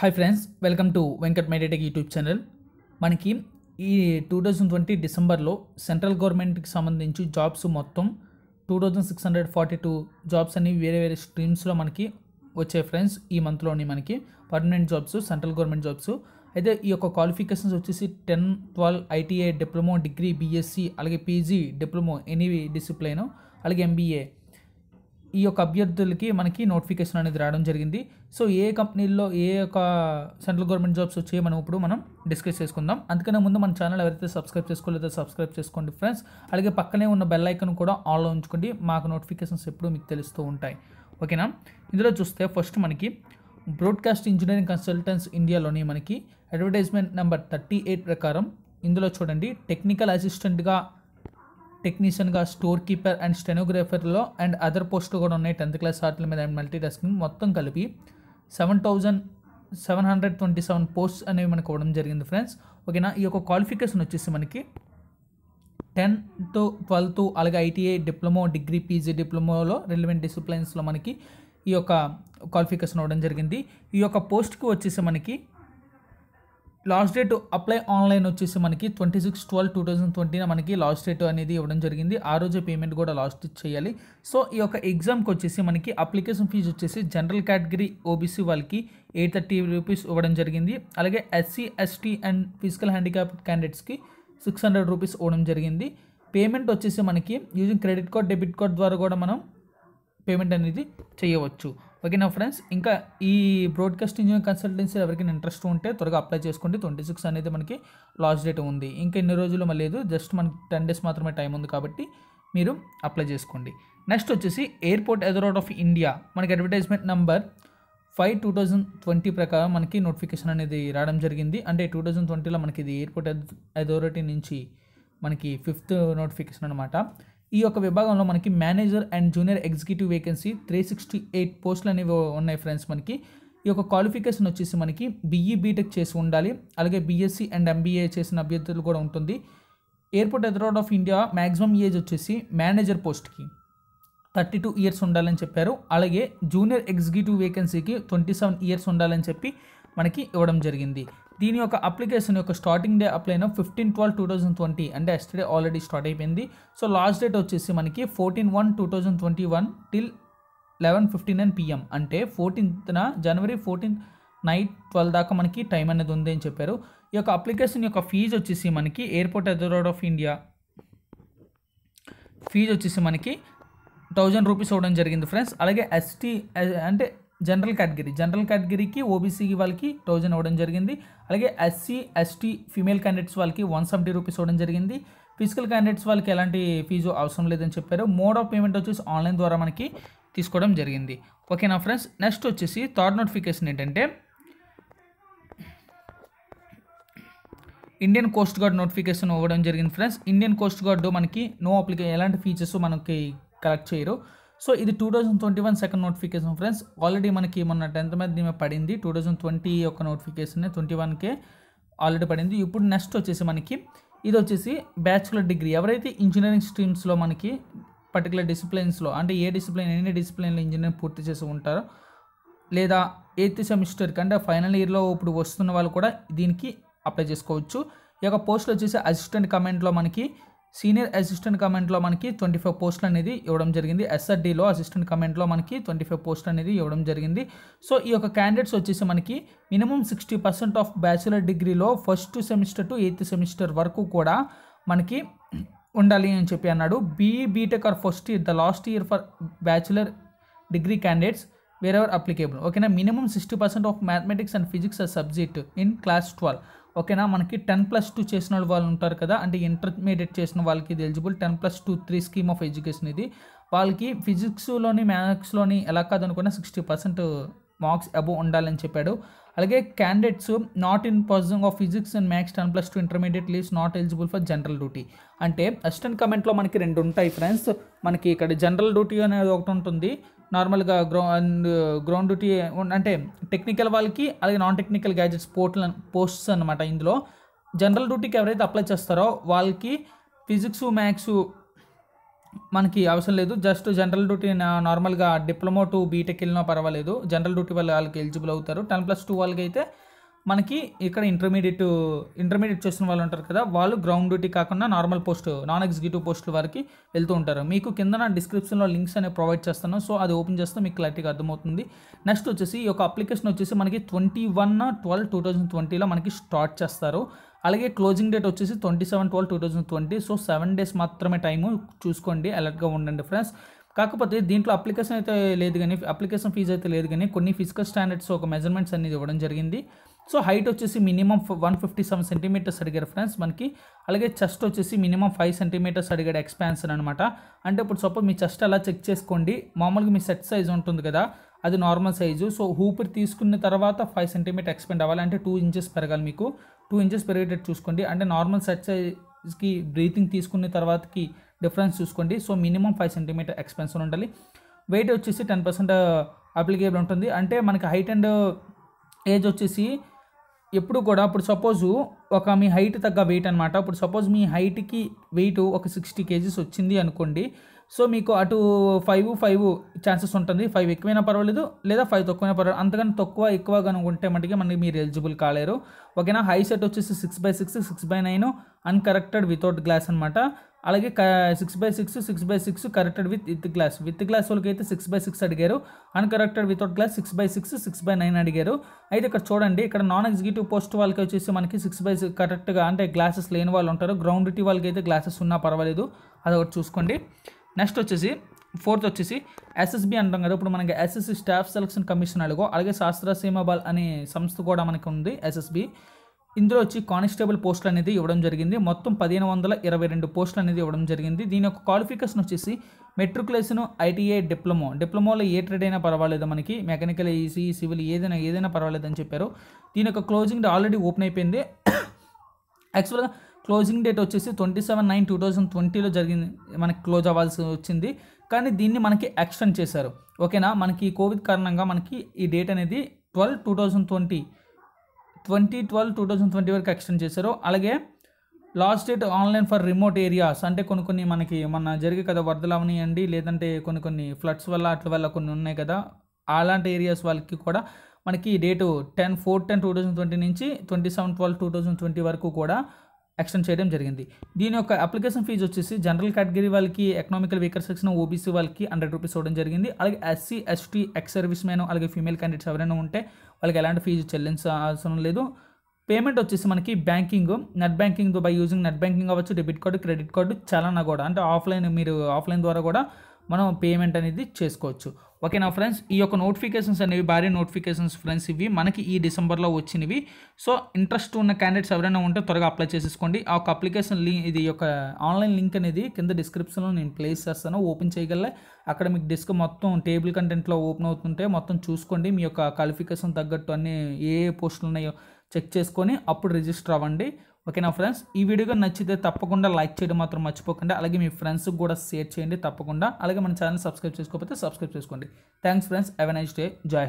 hi friends welcome to Venkat my day tech YouTube channel మనకి ఈ two thousand twenty డిసెంబర్లో central గవర్నమెంట్కి సంబంధించి జాబ్స్ మొత్తం two thousand six hundred forty two jobs అన్ని వేరే వేరే స్ట్రీమ్స్లో మనకి వచ్చే ఫ్రెండ్స్ ఈ మంత్లోని మనకి permanent jobs central government jobs అయితే ఈ యొక్క క్వాలిఫికేషన్స్ వచ్చేసి ten twelve ITI diploma degree BSc అలాగే పీజీ డిప్లొమో ఎనీ డిసిప్లైన్ అలాగే ఎంబీఏ ఈ యొక్క అభ్యర్థులకి మనకి నోటిఫికేషన్ అనేది రావడం జరిగింది సో ఏ కంపెనీల్లో ఏ యొక్క సెంట్రల్ గవర్నమెంట్ జాబ్స్ వచ్చాయో మనం ఇప్పుడు మనం డిస్కస్ చేసుకుందాం అందుకనే ముందు మన ఛానల్ ఎవరైతే సబ్స్క్రైబ్ చేసుకోలేదో సబ్స్క్రైబ్ చేసుకోండి ఫ్రెండ్స్ అలాగే పక్కనే ఉన్న బెల్ ఐకన్ కూడా ఆన్లో ఉంచుకోండి మాకు నోటిఫికేషన్స్ ఎప్పుడు మీకు తెలుస్తూ ఉంటాయి ఓకేనా ఇందులో చూస్తే ఫస్ట్ మనకి బ్రాడ్కాస్ట్ ఇంజనీరింగ్ కన్సల్టెంట్స్ ఇండియాలోని మనకి అడ్వర్టైజ్మెంట్ నెంబర్ థర్టీ ఎయిట్ ప్రకారం ఇందులో చూడండి టెక్నికల్ అసిస్టెంట్గా టెక్నీషియన్గా స్టోర్ కీపర్ అండ్ స్టెనోగ్రాఫర్లో అండ్ అదర్ పోస్టులు కూడా ఉన్నాయి టెన్త్ క్లాస్ ఆటల మీద అండ్ మల్టీ టాస్కింగ్ మొత్తం కలిపి seven thousand seven hundred twenty seven posts అనేవి మనకు ఇవ్వడం జరిగింది ఫ్రెండ్స్ ఓకేనా ఈ యొక్క క్వాలిఫికేషన్ వచ్చేసి మనకి టెన్త్ ట్వెల్త్ అలాగే ఐటీఐ డిప్లొమో డిగ్రీ పీజీ డిప్లొమోలో రిలవెంట్ డిసిప్లైన్స్లో మనకి ఈ యొక్క క్వాలిఫికేషన్ అవ్వడం జరిగింది ఈ యొక్క పోస్ట్కి వచ్చేసి మనకి లాస్ట్ డేట్ అప్లై ఆన్లైన్ వచ్చేసి మనకి twenty six twelve two thousand ట్వంటీన మనకి లాస్ట్ డేట్ అనేది ఇవ్వడం జరిగింది ఆ రోజే పేమెంట్ కూడా లాస్ట్ చేయాలి సో ఈ యొక్క ఎగ్జామ్కి వచ్చేసి మనకి అప్లికేషన్ ఫీజు వచ్చేసి జనరల్ కేటగిరీ ఓబీసీ వాళ్ళకి ఎయిట్ థర్టీ రూపీస్ ఇవ్వడం జరిగింది అలాగే SC ST and physical handicap క్యాండిడేట్స్కి సిక్స్ హండ్రెడ్ రూపీస్ ఇవ్వడం జరిగింది పేమెంట్ వచ్చేసి మనకి using credit card debit card ద్వారా కూడా మనం పేమెంట్ అనేది చేయవచ్చు ఓకేనా ఫ్రెండ్స్ ఇంకా ఈ బ్రాడ్కాస్ట్ ఇంజనీరింగ్ కన్సల్టెన్సీ ఎవరికైనా ఇంట్రెస్ట్ ఉంటే త్వరగా అప్లై చేసుకోండి ట్వంటీ సిక్స్ అనేది మనకి లాస్ట్ డేట్ ఉంది ఇంకా ఎన్ని రోజులు లేదు జస్ట్ మనకి టెన్ డేస్ మాత్రమే టైం ఉంది కాబట్టి మీరు అప్లై చేసుకోండి నెక్స్ట్ వచ్చేసి ఎయిర్పోర్ట్ అథారిటీ ఆఫ్ ఇండియా మనకి advertisement number five two thousand twenty ప్రకారం మనకి నోటిఫికేషన్ అనేది రావడం జరిగింది అంటే టూ థౌజండ్ ట్వంటీలో మనకి ఇది ఎయిర్పోర్ట్ అథారిటీ నుంచి మనకి ఫిఫ్త్ నోటిఫికేషన్ అనమాట ఈ యొక్క విభాగంలో మనకి manager and junior executive vacancy three sixty eight పోస్టులు అనేవి ఉన్నాయి ఫ్రెండ్స్ మనకి ఈ యొక్క క్వాలిఫికేషన్ వచ్చేసి మనకి బిఈ బీటెక్ e చేసి ఉండాలి అలాగే బీఎస్సీ అండ్ ఎంబీఏ చేసిన అభ్యర్థులు కూడా ఉంటుంది airport authority of India maximum age వచ్చేసి మేనేజర్ పోస్ట్కి థర్టీ టూ ఇయర్స్ ఉండాలని చెప్పారు అలాగే జూనియర్ ఎగ్జిక్యూటివ్ వేకెన్సీకి ట్వంటీ సెవెన్ ఇయర్స్ ఉండాలని చెప్పి మనకి ఇవ్వడం జరిగింది దీని యొక్క అప్లికేషన్ యొక్క స్టార్టింగ్ డే అప్లై అయిన fifteen twelve two thousand twenty అంటే ఎస్టర్డే ఆల్రెడీ స్టార్ట్ అయిపోయింది సో లాస్ట్ డేట్ వచ్చేసి మనకి fourteen one two thousand twenty one till eleven fifty nine PM అంటే ఫోర్టీన్త్న జనవరి ఫోర్టీన్త్ నైట్ ట్వెల్వ్ దాకా మనకి టైం అనేది ఉంది అని చెప్పారు ఈ యొక్క అప్లికేషన్ యొక్క ఫీజు వచ్చేసి మనకి airport authority of India fee వచ్చేసి మనకి థౌజండ్ రూపీస్ అవ్వడం జరిగింది ఫ్రెండ్స్ అలాగే ఎస్టీ అంటే జనరల్ కేటగిరీ జనరల్ కేటగిరీకి ఓబీసీ వాళ్ళకి థౌజండ్ అవ్వడం జరిగింది అలాగే ఎస్సీ ఎస్టీ ఫీమేల్ క్యాండిడేట్స్ వాళ్ళకి వన్ సెవెంటీ రూపీస్ ఇవ్వడం జరిగింది ఫిజికల్ క్యాండిడేట్స్ వాళ్ళకి ఎలాంటి ఫీజు అవసరం లేదని చెప్పారు మోడ్ ఆఫ్ పేమెంట్ వచ్చేసి ఆన్లైన్ ద్వారా మనకి తీసుకోవడం జరిగింది ఓకేనా ఫ్రెండ్స్ నెక్స్ట్ వచ్చేసి థర్డ్ నోటిఫికేషన్ ఏంటంటే ఇండియన్ కోస్ట్ గార్డ్ నోటిఫికేషన్ ఇవ్వడం జరిగింది ఫ్రెండ్స్ ఇండియన్ కోస్ట్ గార్డ్ మనకి నో అప్లికే ఎలాంటి ఫీచర్స్ మనకి కలెక్ట్ చేయరు సో ఇది two thousand twenty one second notification friends already మనకి మొన్న టెన్త్ మీద దీని పడింది టూ థౌజండ్ ట్వంటీ యొక్క నోటిఫికేషన్ ట్వంటీ వన్కే ఆల్రెడీ పడింది ఇప్పుడు నెక్స్ట్ వచ్చేసి మనకి ఇది వచ్చేసి బ్యాచులర్ డిగ్రీ ఎవరైతే ఇంజనీరింగ్ స్ట్రీమ్స్లో మనకి పర్టికులర్ డిసిప్లిన్స్లో అంటే ఏ డిసిప్లిన్ ఎన్ని డిసిప్లిన్లో ఇంజనీరింగ్ పూర్తి చేసి ఉంటారో లేదా ఎయిత్ సెమిస్టర్కి అంటే ఫైనల్ ఇయర్లో ఇప్పుడు వస్తున్న వాళ్ళు కూడా దీనికి అప్లై చేసుకోవచ్చు ఈ యొక్క పోస్టులు వచ్చేసి అసిస్టెంట్ కమెంట్లో మనకి సీనియర్ అసిస్టెంట్ కమెంట్లో మనకి ట్వంటీ ఫైవ్ పోస్టులు అనేది ఇవ్వడం జరిగింది ఎస్ఆర్డీలో అసిస్టెంట్ కమెంట్లో మనకి ట్వంటీ ఫైవ్ పోస్టులు అనేది ఇవ్వడం జరిగింది సో ఈ యొక్క క్యాండిడేట్స్ వచ్చేసి మనకి minimum sixty percent of bachelor డిగ్రీలో first semester to eighth semester వరకు కూడా మనకి ఉండాలి అని చెప్పి అన్నాడు BE BTech or first year the last year for bachelor degree candidates wherever applicable ఓకేనా minimum sixty percent of mathematics and physics subject in class twelve ఓకేనా మనకి టెన్ ప్లస్ టూ చేసిన వాళ్ళు ఉంటారు కదా అంటే ఇంటర్మీడియట్ చేసిన వాళ్ళకి ఇది eligible ten plus two three scheme of education ఇది వాళ్ళకి ఫిజిక్స్లోని మ్యాథ్స్లోని ఎలా కాదనుకున్న సిక్స్టీ పర్సెంట్ మార్క్స్ అబోవ్ ఉండాలని చెప్పాడు అలాగే candidates not in person of physics and maths ten plus two intermediate leaves not eligible for general duty అంటే అసిస్టెంట్ కమెంట్లో మనకి రెండు ఉంటాయి ఫ్రెండ్స్ మనకి ఇక్కడ జనరల్ డ్యూటీ అనేది ఒకటి ఉంటుంది నార్మల్గా గ్రౌండ్ గ్రౌండ్ టీ అంటే టెక్నికల్ వాళ్ళకి అలాగే నాన్ టెక్నికల్ గ్యాజెట్స్ పోర్ట్లు పోస్ట్స్ అనమాట ఇందులో జనరల్ డ్యూటీకి ఎవరైతే అప్లై చేస్తారో వాళ్ళకి ఫిజిక్స్ మ్యాథ్స్ మనకి అవసరం లేదు జస్ట్ జనరల్ డ్యూటీ నార్మల్గా డిప్లొమా టు బీటెక్ వెళ్ళినా పర్వాలేదు జనరల్ డ్యూటీ వాళ్ళు వాళ్ళకి ఎలిజిబుల్ అవుతారు టెన్ ప్లస్ టూ వాళ్ళకి అయితే మనకి ఇక్కడ ఇంటర్మీడియట్ ఇంటర్మీడియట్ చేసిన వాళ్ళు ఉంటారు కదా వాళ్ళు గ్రౌండ్ డ్యూటీ కాకుండా normal post non executive post వారికి వెళ్తూ ఉంటారు మీకు కింద నా డిస్క్రిప్షన్లో లింక్స్ అనేవి ప్రొవైడ్ చేస్తాను సో అది ఓపెన్ చేస్తే మీకు క్లారిటీగా అర్థమవుతుంది నెక్స్ట్ వచ్చేసి ఈ యొక్క అప్లికేషన్ వచ్చేసి మనకి twenty one twelve two thousand ట్వంటీలో మనకి స్టార్ట్ చేస్తారు అలాగే క్లోజింగ్ డేట్ వచ్చేసి twenty seven twelve two thousand twenty so seven days మాత్రమే టైము చూసుకోండి అలర్ట్గా ఉండండి ఫ్రెండ్స్ కాకపోతే దీంట్లో అప్లికేషన్ అయితే లేదు కానీ అప్లికేషన్ ఫీజు అయితే లేదు కానీ కొన్ని ఫిజికల్ స్టాండర్డ్స్ ఒక మెజర్మెంట్స్ అనేది ఇవ్వడం జరిగింది సో హైట్ వచ్చేసి minimum one fifty seven centimetres అడిగారు ఫ్రెండ్స్ మనకి అలాగే చెస్ట్ వచ్చేసి మినిమం ఫైవ్ సెంటీమీటర్స్ అడిగాడు ఎక్స్పాన్షన్ అనమాట అంటే ఇప్పుడు సపోజ్ మీ చెస్ట్ అలా చెక్ చేసుకోండి మామూలుగా మీ సెట్ సైజ్ ఉంటుంది కదా అది నార్మల్ సైజు సో ఊపిరి తీసుకున్న తర్వాత ఫైవ్ సెంటీమీటర్ ఎక్స్పెండ్ అవ్వాలి అంటే టూ ఇంచెస్ పెరగాలి మీకు టూ ఇంచెస్ పెరిగేటట్టు చూసుకోండి అంటే నార్మల్ సెట్ సైజ్కి బ్రీతింగ్ తీసుకున్న తర్వాతకి డిఫరెన్స్ చూసుకోండి so minimum five centimetre expansion ఉండాలి వెయిట్ వచ్చేసి టెన్ పర్సెంట్ అప్లికేబుల్ ఉంటుంది అంటే మనకి హైట్ అండ్ ఏజ్ వచ్చేసి ఎప్పుడు కూడా ఇప్పుడు సపోజు ఒక మీ హైట్ తగ్గ వెయిట్ అనమాట ఇప్పుడు సపోజ్ మీ హైట్కి వెయిట్ ఒక సిక్స్టీ కేజీస్ వచ్చింది అనుకోండి సో మీకు అటు ఫైవ్ ఫైవ్ ఛాన్సెస్ ఉంటుంది ఫైవ్ ఎక్కువైనా పర్వాలేదు లేదా ఫైవ్ తక్కువైనా పర్వాలేదు అంతకన్నా తక్కువ ఎక్కువ ఉంటే మటుకే మనకి మీరు ఎలిజిబుల్ కాలేరు ఓకేనా హై సెట్ వచ్చేసి six by six six by nine uncorrected without glass అనమాట అలాగే six by six six by six corrected with with glass with glass వాళ్ళకి అయితే సిక్స్ బై సిక్స్ అడిగారు uncorrected without glass six by six six by nine అడిగారు అయితే ఇక్కడ చూడండి ఇక్కడ నాన్ ఎగ్జిక్యూటివ్ పోస్ట్ వాళ్ళకి వచ్చేసి మనకి సిక్స్ బై సిక్స్ కరెక్ట్గా అంటే గ్లాసెస్ లేని వాళ్ళు ఉంటారు గ్రౌండ్ టీ వాళ్ళకి అయితే గ్లాసెస్ ఉన్నా పర్వాలేదు అది ఒకటి చూసుకోండి నెక్స్ట్ వచ్చేసి ఫోర్త్ వచ్చేసి ఎస్ఎస్బి అంటాం కదా ఇప్పుడు మనకి ఎస్ఎస్సి స్టాఫ్ సెలక్షన్ కమిషన్ అడుగు అలాగే శాస్త్ర సీమాబాల్ అనే సంస్థ కూడా మనకి ఉంది ఎస్ఎస్బి ఇందులో వచ్చి కానిస్టేబుల్ పోస్టులు అనేది ఇవ్వడం జరిగింది మొత్తం పదిహేను వందల ఇరవై రెండు పోస్టులు అనేది ఇవ్వడం జరిగింది దీని యొక్క క్వాలిఫికేషన్ వచ్చేసి మెట్రికులేషన్ ఐటీఐ డిప్లొమో డిప్లొమోలో ఏ ట్రేడ్ అయినా పర్వాలేదు మనకి మెకానికల్ ఈసీ సివిల్ ఏదైనా ఏదైనా పర్వాలేదు అని చెప్పారు దీని యొక్క క్లోజింగ్ ఆల్రెడీ ఓపెన్ అయిపోయింది యాక్చువల్గా క్లోజింగ్ డేట్ వచ్చేసి twenty seven nine two thousand ట్వంటీలో జరిగింది మనకి క్లోజ్ అవ్వాల్సి వచ్చింది కానీ దీన్ని మనకి ఎక్స్టెండ్ చేశారు ఓకేనా మనకి కోవిడ్ కారణంగా మనకి ఈ డేట్ అనేది twelve two thousand twenty twenty twelve two thousand twenty వరకు ఎక్స్టెండ్ చేశారు అలాగే last date online for remote areas అంటే కొన్ని కొన్ని మనకి మన జరిగే కదా వరదలు అవనియండి లేదంటే కొన్ని కొన్ని ఫ్లడ్స్ వల్ల అట్ల వల్ల కొన్ని ఉన్నాయి కదా అలాంటి ఏరియాస్ వాళ్ళకి కూడా మనకి date ten four ten two thousand twenty నుంచి twenty seven twelve two thousand twenty వరకు కూడా ఎక్స్టెండ్ చేయడం జరిగింది దీని యొక్క అప్లికేషన్ ఫీజు వచ్చేసి జనరల్ కేటగిరీ వాళ్ళకి ఎకనామికల్ వీకర్ సెక్షన్ ఓబీసీ వాళ్ళకి హండ్రెడ్ రూపీస్ ఇవ్వడం జరిగింది అలాగే SC ST ex service man అలాగే ఫీమేల్ క్యాండిడేట్స్ ఎవరైనా ఉంటే వాళ్ళకి ఎలాంటి ఫీజు చెల్లించాల్సిన లేదు పేమెంట్ వచ్చేసి మనకి banking net banking by using net banking అవ్వచ్చు డెబిట్ కార్డు క్రెడిట్ కార్డు నా కూడా అంటే ఆఫ్లైన్ మీరు ఆఫ్లైన్ ద్వారా కూడా మనం పేమెంట్ అనేది చేసుకోవచ్చు ఓకేనా ఫ్రెండ్స్ ఈ యొక్క నోటిఫికేషన్స్ అనేవి భారీ నోటిఫికేషన్స్ ఫ్రెండ్స్ ఇవి మనకి ఈ డిసెంబర్లో వచ్చినవి సో ఇంట్రెస్ట్ ఉన్న క్యాండిడేట్స్ ఎవరైనా ఉంటే త్వరగా అప్లై చేసేసుకోండి ఆ యొక్క అప్లికేషన్ లింక్ ఇది యొక్క ఆన్లైన్ లింక్ అనేది కింద డిస్క్రిప్షన్లో నేను ప్లేస్ చేస్తాను ఓపెన్ చేయగలే అక్కడ మీకు డిస్క్ మొత్తం టేబుల్ కంటెంట్లో ఓపెన్ అవుతుంటే మొత్తం చూసుకోండి మీ యొక్క క్వాలిఫికేషన్ తగ్గట్టు అన్ని ఏ ఏ పోస్టులు ఉన్నాయో చెక్ చేసుకొని అప్పుడు రిజిస్టర్ అవ్వండి ఓకేనా ఫ్రెండ్స్ ఈ వీడియో నచ్చితే తప్పకుండా లైక్ చేయడం మాత్రం మర్చిపోకండి అలాగే మీ ఫ్రెండ్స్కి కూడా షేర్ చేయండి తప్పకుండా అలాగే మన ఛానల్ సబ్స్క్రైబ్ చేసుకోకపోతే సబ్స్క్రైబ్ చేసుకోండి thanks friends have nice day జై